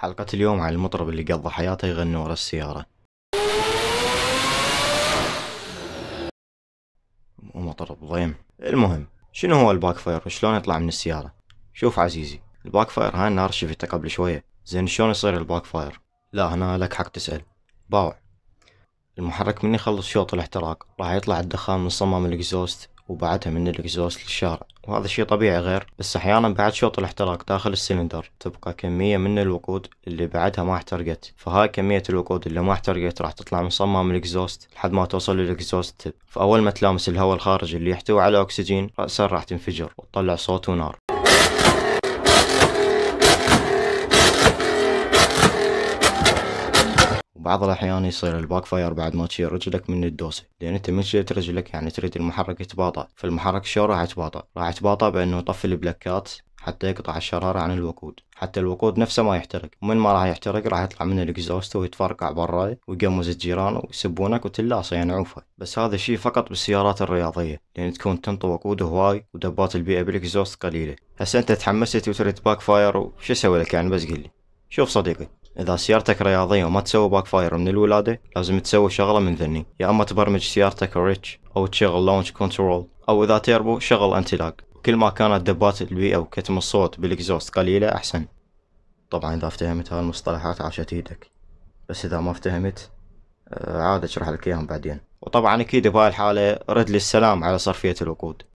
حلقة اليوم عن المطرب اللي قضى حياته يغني ورا السيارة ومطرب مطرب ضيم المهم شنو هو الباك فاير وشلون يطلع من السيارة شوف عزيزي الباك فاير هاي النار شفته قبل شوية زين شلون يصير الباك فاير لا هنا لك حق تسأل باوع المحرك من يخلص شوط الاحتراق راح يطلع الدخان من صمام الاكزوست وبعدها من الاكزوست للشارع وهذا شيء طبيعي غير بس احيانا بعد شوط الاحتراق داخل السلندر تبقى كمية من الوقود اللي بعدها ما احترقت فهاي كمية الوقود اللي ما احترقت راح تطلع من صمام الاكزوست لحد ما توصل للاكزوست تب فاول ما تلامس الهواء الخارجي اللي يحتوي على اكسجين رأسا راح تنفجر وتطلع صوت ونار بعض الأحيان يصير الباك فاير بعد ما تشيل رجلك من الدوسة لأن أنت من شلت رجلك يعني تريد المحرك يتباطأ فالمحرك شو راح يتباطأ راح يتباطأ بأنه يطفي البلكات حتى يقطع الشرارة عن الوقود حتى الوقود نفسه ما يحترق ومن ما راح يحترق راح يطلع منه الاكزوست ويتفرقع برا ويقمز الجيران ويسبونك وتلاصه يعني عوفه بس هذا الشيء فقط بالسيارات الرياضيه لان تكون تنطي وقود هواي ودبات البيئه بالاكزوست قليله هسه انت تحمست وتريد باك فاير وش اسوي لك يعني بس قل لي شوف صديقي إذا سيارتك رياضية وما تسوي باك فاير من الولادة لازم تسوي شغلة من ذني يا أما تبرمج سيارتك ريتش أو تشغل لونش كنترول أو إذا تيربو شغل أنتي لاج كل ما كانت دبات البيئة وكتم الصوت بالإكزوست قليلة أحسن طبعا إذا افتهمت هالمصطلحات عاشت إيدك بس إذا ما افتهمت آه، عاد أشرح لك إياهم بعدين وطبعا أكيد بهاي الحالة رد لي السلام على صرفية الوقود